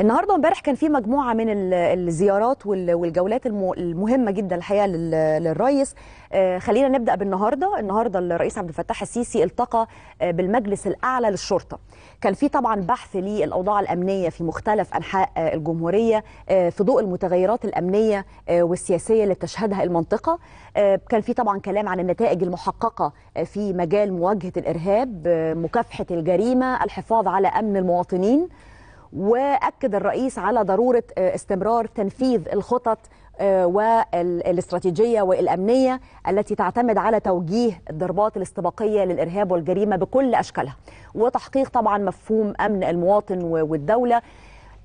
النهارده امبارح كان في مجموعه من الزيارات والجولات المهمه جدا الحقيقه للرئيس آه، خلينا نبدا بالنهارده النهارده الرئيس عبد الفتاح السيسي التقى آه، بالمجلس الاعلى للشرطه كان في طبعا بحث للاوضاع الامنيه في مختلف انحاء آه، الجمهوريه في ضوء المتغيرات الامنيه والسياسيه اللي بتشهدها المنطقه كان في طبعا كلام عن النتائج المحققه في مجال مواجهه الارهاب مكافحه الجريمه الحفاظ على امن المواطنين واكد الرئيس على ضروره آه، استمرار تنفيذ الخطط آه، والاستراتيجيه والامنيه التي تعتمد على توجيه الضربات الاستباقيه للارهاب والجريمه بكل اشكالها وتحقيق طبعا مفهوم امن المواطن والدوله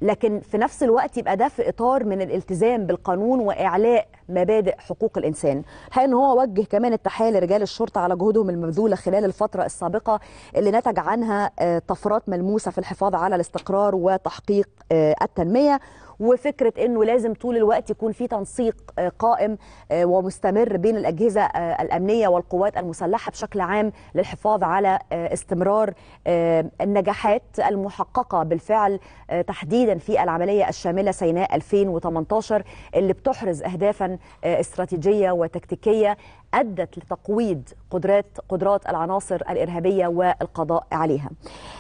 لكن في نفس الوقت يبقى ده في اطار من الالتزام بالقانون واعلاء مبادئ حقوق الانسان الحقيقه ان هو وجه كمان التحيه لرجال الشرطه على جهودهم المبذوله خلال الفتره السابقه اللي نتج عنها آه، طفرات ملموسه في الحفاظ على الاستقرار وتحقيق آه، التنميه وفكره انه لازم طول الوقت يكون في تنسيق آه، قائم آه، ومستمر بين الاجهزه آه، الامنيه والقوات المسلحه بشكل عام للحفاظ على استمرار النجاحات المحققه بالفعل تحديدا في العمليه الشامله سيناء 2018 اللي بتحرز اهدافا استراتيجيه وتكتيكيه ادت لتقويض قدرات قدرات العناصر الارهابيه والقضاء عليها.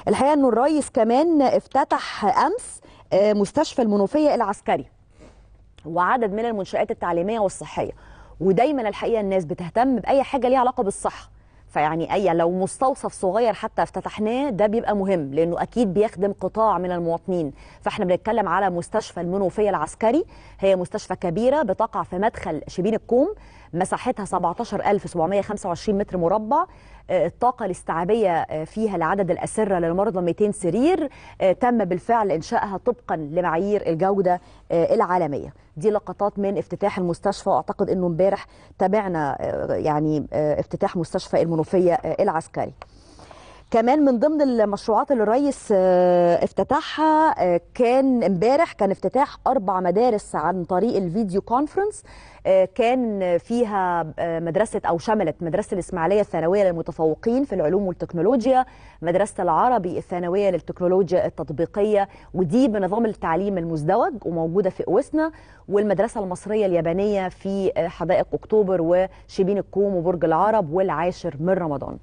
الحقيقه انه الرئيس كمان افتتح امس آه، مستشفى المنوفيه العسكري وعدد من المنشات التعليميه والصحيه ودايما الحقيقه الناس بتهتم باي حاجه ليها علاقه بالصحه فيعني اي لو مستوصف صغير حتى افتتحناه ده بيبقى مهم لانه اكيد بيخدم قطاع من المواطنين فاحنا بنتكلم على مستشفى المنوفيه العسكري هي مستشفى كبيره بتقع في مدخل شبين الكوم مساحتها 17725 متر مربع آه، الطاقة الاستيعابية آه، فيها لعدد الأسرة للمرضى 200 سرير آه، تم بالفعل إنشائها طبقا لمعايير الجودة العالمية دي لقطات من افتتاح المستشفى واعتقد انه امبارح تابعنا يعني افتتاح مستشفى المنوفيه العسكري كمان من ضمن المشروعات اللي الريس آه، افتتحها آه، كان امبارح كان افتتاح اربع مدارس عن طريق الفيديو كونفرنس آه، كان فيها مدرسه او شملت مدرسه الاسماعيليه الثانويه للمتفوقين في العلوم والتكنولوجيا مدرسه العربي الثانويه للتكنولوجيا التطبيقيه ودي بنظام التعليم المزدوج وموجوده في اوسنا والمدرسه المصريه اليابانيه في حدائق اكتوبر وشبين الكوم وبرج العرب والعاشر من رمضان